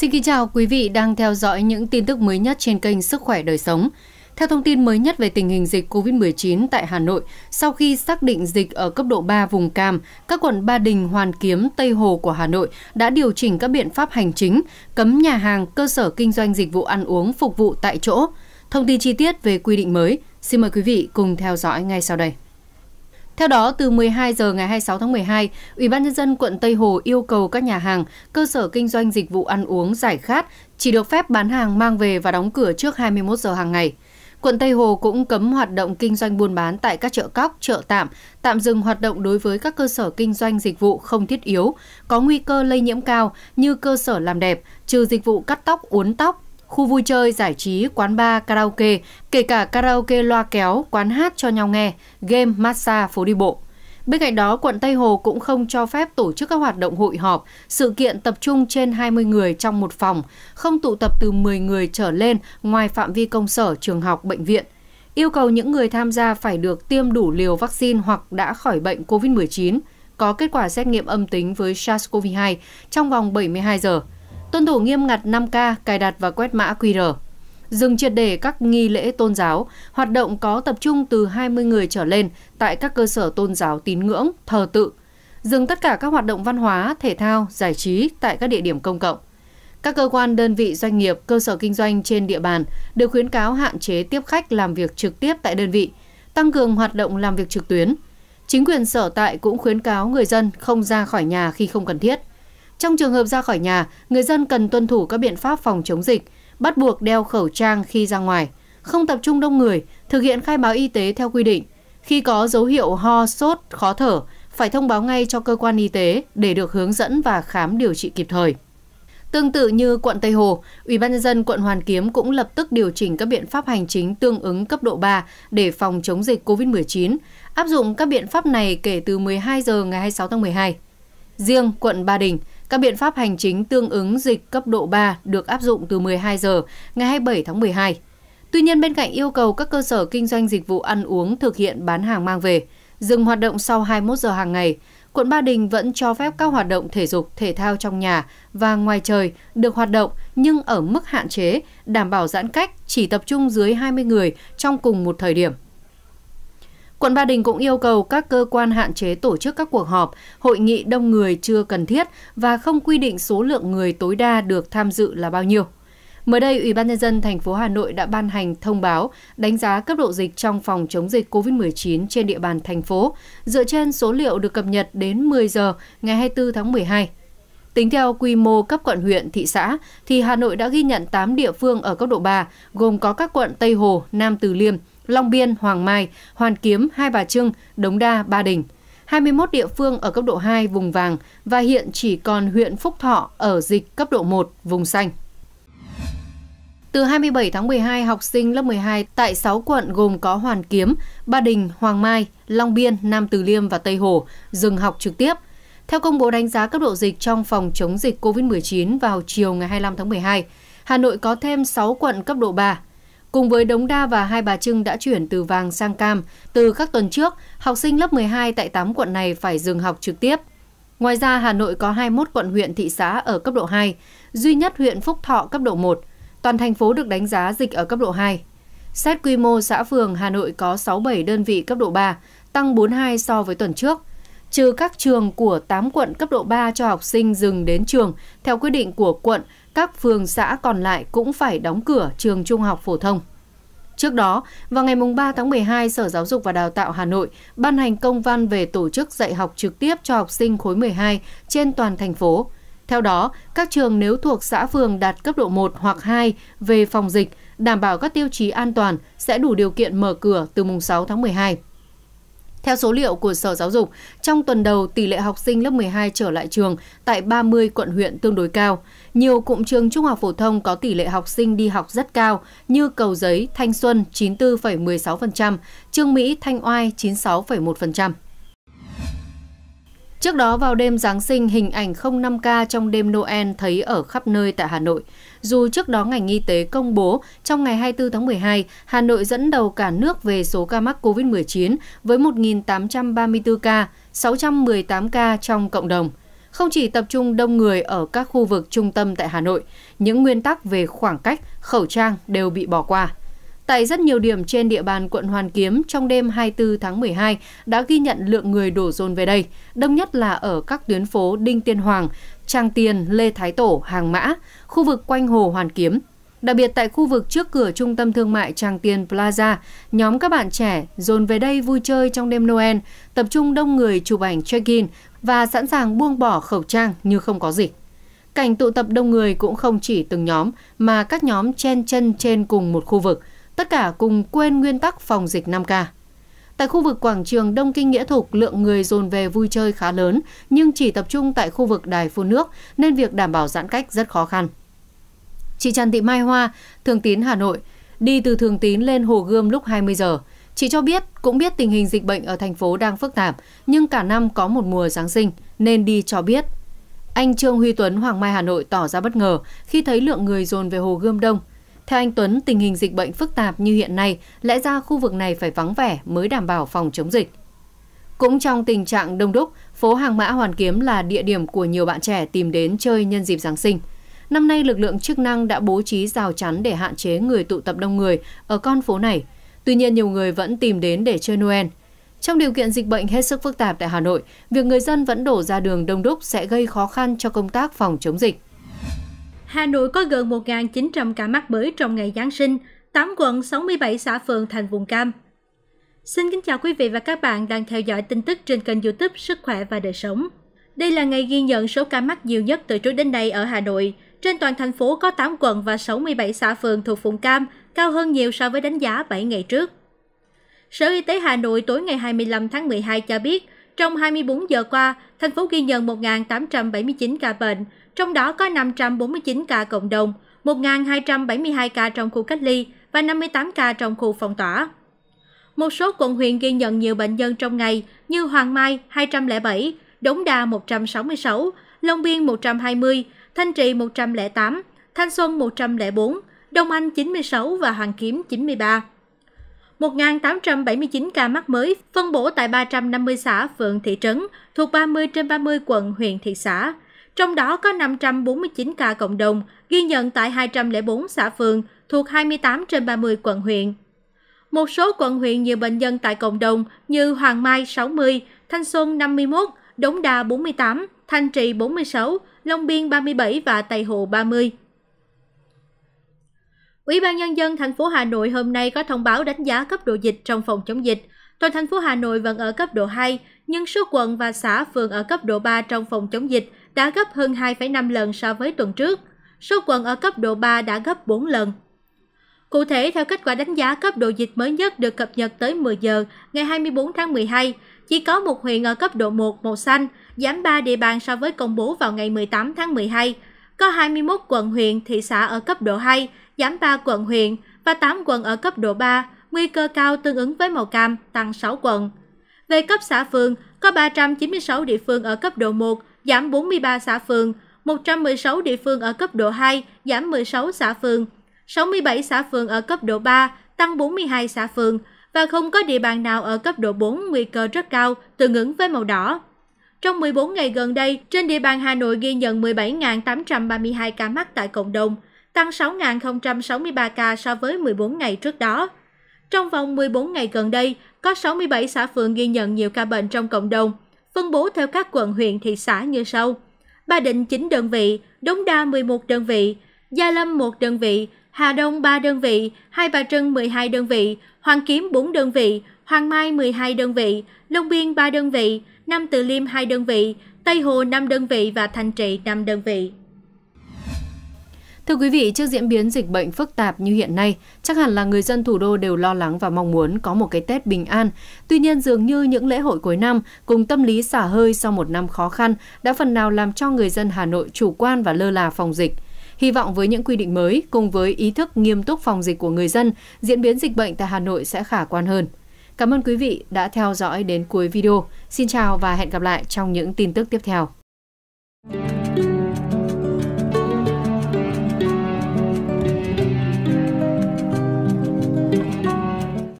Xin kính chào quý vị đang theo dõi những tin tức mới nhất trên kênh Sức khỏe đời sống. Theo thông tin mới nhất về tình hình dịch COVID-19 tại Hà Nội, sau khi xác định dịch ở cấp độ 3 vùng cam, các quận Ba Đình, Hoàn Kiếm, Tây Hồ của Hà Nội đã điều chỉnh các biện pháp hành chính, cấm nhà hàng, cơ sở kinh doanh dịch vụ ăn uống phục vụ tại chỗ. Thông tin chi tiết về quy định mới, xin mời quý vị cùng theo dõi ngay sau đây. Theo đó, từ 12 giờ ngày 26 tháng 12, Ủy ban nhân dân quận Tây Hồ yêu cầu các nhà hàng, cơ sở kinh doanh dịch vụ ăn uống giải khát chỉ được phép bán hàng mang về và đóng cửa trước 21 giờ hàng ngày. Quận Tây Hồ cũng cấm hoạt động kinh doanh buôn bán tại các chợ cóc, chợ tạm, tạm dừng hoạt động đối với các cơ sở kinh doanh dịch vụ không thiết yếu, có nguy cơ lây nhiễm cao như cơ sở làm đẹp, trừ dịch vụ cắt tóc, uốn tóc, khu vui chơi, giải trí, quán bar, karaoke, kể cả karaoke loa kéo, quán hát cho nhau nghe, game, massage, phố đi bộ. Bên cạnh đó, quận Tây Hồ cũng không cho phép tổ chức các hoạt động hội họp, sự kiện tập trung trên 20 người trong một phòng, không tụ tập từ 10 người trở lên ngoài phạm vi công sở, trường học, bệnh viện. Yêu cầu những người tham gia phải được tiêm đủ liều vaccine hoặc đã khỏi bệnh COVID-19, có kết quả xét nghiệm âm tính với SARS-CoV-2 trong vòng 72 giờ tuân thủ nghiêm ngặt 5K, cài đặt và quét mã QR. Dừng triệt để các nghi lễ tôn giáo, hoạt động có tập trung từ 20 người trở lên tại các cơ sở tôn giáo tín ngưỡng, thờ tự. Dừng tất cả các hoạt động văn hóa, thể thao, giải trí tại các địa điểm công cộng. Các cơ quan đơn vị doanh nghiệp, cơ sở kinh doanh trên địa bàn được khuyến cáo hạn chế tiếp khách làm việc trực tiếp tại đơn vị, tăng cường hoạt động làm việc trực tuyến. Chính quyền sở tại cũng khuyến cáo người dân không ra khỏi nhà khi không cần thiết trong trường hợp ra khỏi nhà người dân cần tuân thủ các biện pháp phòng chống dịch bắt buộc đeo khẩu trang khi ra ngoài không tập trung đông người thực hiện khai báo y tế theo quy định khi có dấu hiệu ho sốt khó thở phải thông báo ngay cho cơ quan y tế để được hướng dẫn và khám điều trị kịp thời Tương tự như quận Tây Hồ, ủy ban nhân dân quận Hoàn Kiếm cũng lập tức điều chỉnh các biện pháp hành chính tương ứng cấp độ 3 để phòng chống dịch COVID-19, áp dụng các biện pháp này kể từ 12 giờ ngày 26 tháng 12. Riêng quận Ba Đình, các biện pháp hành chính tương ứng dịch cấp độ 3 được áp dụng từ 12 giờ ngày 27 tháng 12. Tuy nhiên bên cạnh yêu cầu các cơ sở kinh doanh dịch vụ ăn uống thực hiện bán hàng mang về, dừng hoạt động sau 21 giờ hàng ngày, quận Ba Đình vẫn cho phép các hoạt động thể dục, thể thao trong nhà và ngoài trời được hoạt động nhưng ở mức hạn chế, đảm bảo giãn cách, chỉ tập trung dưới 20 người trong cùng một thời điểm. Quận Ba Đình cũng yêu cầu các cơ quan hạn chế tổ chức các cuộc họp, hội nghị đông người chưa cần thiết và không quy định số lượng người tối đa được tham dự là bao nhiêu. Mới đây, Ủy ban nhân dân thành phố Hà Nội đã ban hành thông báo đánh giá cấp độ dịch trong phòng chống dịch COVID-19 trên địa bàn thành phố, dựa trên số liệu được cập nhật đến 10 giờ ngày 24 tháng 12. Tính theo quy mô cấp quận huyện, thị xã, thì Hà Nội đã ghi nhận 8 địa phương ở cấp độ 3, gồm có các quận Tây Hồ, Nam Từ Liêm, Long Biên, Hoàng Mai, Hoàn Kiếm, Hai Bà Trưng, Đống Đa, Ba Đình. 21 địa phương ở cấp độ 2 vùng vàng và hiện chỉ còn huyện Phúc Thọ ở dịch cấp độ 1 vùng xanh. Từ 27 tháng 12, học sinh lớp 12 tại 6 quận gồm có Hoàn Kiếm, Ba Đình, Hoàng Mai, Long Biên, Nam Từ Liêm và Tây Hồ dừng học trực tiếp. Theo công bố đánh giá cấp độ dịch trong phòng chống dịch COVID-19 vào chiều ngày 25 tháng 12, Hà Nội có thêm 6 quận cấp độ 3, Cùng với Đống Đa và Hai Bà Trưng đã chuyển từ vàng sang cam, từ các tuần trước, học sinh lớp 12 tại 8 quận này phải dừng học trực tiếp. Ngoài ra, Hà Nội có 21 quận huyện thị xã ở cấp độ 2, duy nhất huyện Phúc Thọ cấp độ 1. Toàn thành phố được đánh giá dịch ở cấp độ 2. Xét quy mô xã phường, Hà Nội có 67 đơn vị cấp độ 3, tăng 42 so với tuần trước trừ các trường của 8 quận cấp độ 3 cho học sinh dừng đến trường. Theo quyết định của quận, các phường xã còn lại cũng phải đóng cửa trường trung học phổ thông. Trước đó, vào ngày 3 tháng 12, Sở Giáo dục và Đào tạo Hà Nội ban hành công văn về tổ chức dạy học trực tiếp cho học sinh khối 12 trên toàn thành phố. Theo đó, các trường nếu thuộc xã phường đạt cấp độ 1 hoặc 2 về phòng dịch, đảm bảo các tiêu chí an toàn sẽ đủ điều kiện mở cửa từ mùng 6 tháng 12. Theo số liệu của Sở Giáo dục, trong tuần đầu tỷ lệ học sinh lớp 12 trở lại trường tại 30 quận huyện tương đối cao. Nhiều cụm trường trung học phổ thông có tỷ lệ học sinh đi học rất cao như Cầu Giấy, Thanh Xuân 94,16%, Trương Mỹ, Thanh Oai 96,1%. Trước đó vào đêm Giáng sinh, hình ảnh không 05K trong đêm Noel thấy ở khắp nơi tại Hà Nội dù trước đó ngành y tế công bố trong ngày 24 tháng 12, Hà Nội dẫn đầu cả nước về số ca mắc COVID-19 với 1.834 ca, 618 ca trong cộng đồng. Không chỉ tập trung đông người ở các khu vực trung tâm tại Hà Nội, những nguyên tắc về khoảng cách, khẩu trang đều bị bỏ qua. Tại rất nhiều điểm trên địa bàn quận Hoàn Kiếm trong đêm 24 tháng 12 đã ghi nhận lượng người đổ dồn về đây, đông nhất là ở các tuyến phố Đinh Tiên Hoàng, Trang Tiền, Lê Thái Tổ, Hàng Mã, khu vực quanh hồ Hoàn Kiếm. Đặc biệt tại khu vực trước cửa trung tâm thương mại Tràng Tiền Plaza, nhóm các bạn trẻ dồn về đây vui chơi trong đêm Noel, tập trung đông người chụp ảnh check-in và sẵn sàng buông bỏ khẩu trang như không có gì. Cảnh tụ tập đông người cũng không chỉ từng nhóm mà các nhóm chen chân trên cùng một khu vực, tất cả cùng quên nguyên tắc phòng dịch 5K. Tại khu vực quảng trường Đông Kinh Nghĩa Thục, lượng người dồn về vui chơi khá lớn, nhưng chỉ tập trung tại khu vực đài phun nước, nên việc đảm bảo giãn cách rất khó khăn. Chị Trần Thị Mai Hoa, Thường Tín Hà Nội, đi từ Thường Tín lên Hồ Gươm lúc 20 giờ. Chị cho biết, cũng biết tình hình dịch bệnh ở thành phố đang phức tạp, nhưng cả năm có một mùa Giáng sinh, nên đi cho biết. Anh Trương Huy Tuấn Hoàng Mai Hà Nội tỏ ra bất ngờ khi thấy lượng người dồn về Hồ Gươm Đông theo anh Tuấn, tình hình dịch bệnh phức tạp như hiện nay, lẽ ra khu vực này phải vắng vẻ mới đảm bảo phòng chống dịch. Cũng trong tình trạng đông đúc, phố Hàng Mã Hoàn Kiếm là địa điểm của nhiều bạn trẻ tìm đến chơi nhân dịp Giáng sinh. Năm nay, lực lượng chức năng đã bố trí rào chắn để hạn chế người tụ tập đông người ở con phố này. Tuy nhiên, nhiều người vẫn tìm đến để chơi Noel. Trong điều kiện dịch bệnh hết sức phức tạp tại Hà Nội, việc người dân vẫn đổ ra đường đông đúc sẽ gây khó khăn cho công tác phòng chống dịch. Hà Nội có gần 1.900 ca mắc mới trong ngày Giáng sinh, 8 quận, 67 xã phường thành vùng cam. Xin kính chào quý vị và các bạn đang theo dõi tin tức trên kênh youtube Sức khỏe và đời sống. Đây là ngày ghi nhận số ca mắc nhiều nhất từ trước đến nay ở Hà Nội. Trên toàn thành phố có 8 quận và 67 xã phường thuộc vùng cam, cao hơn nhiều so với đánh giá 7 ngày trước. Sở Y tế Hà Nội tối ngày 25 tháng 12 cho biết, trong 24 giờ qua, thành phố ghi nhận 1.879 ca bệnh, trong đó có 549 ca cộng đồng, 1.272 ca trong khu cách ly và 58 ca trong khu phong tỏa. Một số quận huyện ghi nhận nhiều bệnh nhân trong ngày như Hoàng Mai 207, Đống Đa 166, Long Biên 120, Thanh Trị 108, Thanh Xuân 104, Đông Anh 96 và Hoàng Kiếm 93. 1.879 ca mắc mới phân bổ tại 350 xã, phường, thị trấn thuộc 30 trên 30 quận, huyện, thị xã. Trong đó có 549 ca cộng đồng ghi nhận tại 204 xã phường thuộc 28 trên 30 quận huyện. Một số quận huyện nhiều bệnh nhân tại cộng đồng như Hoàng Mai 60, Thanh Xuân 51, Đống Đa 48, Thanh Trì 46, Long Biên 37 và Tây Hồ 30. Ủy ban nhân dân thành phố Hà Nội hôm nay có thông báo đánh giá cấp độ dịch trong phòng chống dịch. Toàn thành phố Hà Nội vẫn ở cấp độ 2, nhưng số quận và xã phường ở cấp độ 3 trong phòng chống dịch đã gấp hơn 2,5 lần so với tuần trước. Số quận ở cấp độ 3 đã gấp 4 lần. Cụ thể, theo kết quả đánh giá cấp độ dịch mới nhất được cập nhật tới 10 giờ ngày 24 tháng 12, chỉ có một huyện ở cấp độ 1 màu xanh, giảm 3 địa bàn so với công bố vào ngày 18 tháng 12. Có 21 quận huyện, thị xã ở cấp độ 2, giảm 3 quận huyện và 8 quận ở cấp độ 3, nguy cơ cao tương ứng với màu cam, tăng 6 quận. Về cấp xã phường, có 396 địa phương ở cấp độ 1, giảm 43 xã phường, 116 địa phương ở cấp độ 2, giảm 16 xã phường, 67 xã phường ở cấp độ 3, tăng 42 xã phường và không có địa bàn nào ở cấp độ 4 nguy cơ rất cao tương ứng với màu đỏ. Trong 14 ngày gần đây, trên địa bàn Hà Nội ghi nhận 17.832 ca mắc tại cộng đồng, tăng 6.063 ca so với 14 ngày trước đó. Trong vòng 14 ngày gần đây, có 67 xã phường ghi nhận nhiều ca bệnh trong cộng đồng, phân bố theo các quận huyện thị xã như sau. Ba Định 9 đơn vị, Đống Đa 11 đơn vị, Gia Lâm 1 đơn vị, Hà Đông 3 đơn vị, Hai Bà Trưng 12 đơn vị, Hoàng Kiếm 4 đơn vị, Hoàng Mai 12 đơn vị, Long Biên 3 đơn vị, Nam Từ Liêm 2 đơn vị, Tây Hồ 5 đơn vị và Thanh Trị 5 đơn vị. Thưa quý vị, trước diễn biến dịch bệnh phức tạp như hiện nay, chắc hẳn là người dân thủ đô đều lo lắng và mong muốn có một cái Tết bình an. Tuy nhiên, dường như những lễ hội cuối năm cùng tâm lý xả hơi sau một năm khó khăn đã phần nào làm cho người dân Hà Nội chủ quan và lơ là phòng dịch. Hy vọng với những quy định mới cùng với ý thức nghiêm túc phòng dịch của người dân, diễn biến dịch bệnh tại Hà Nội sẽ khả quan hơn. Cảm ơn quý vị đã theo dõi đến cuối video. Xin chào và hẹn gặp lại trong những tin tức tiếp theo.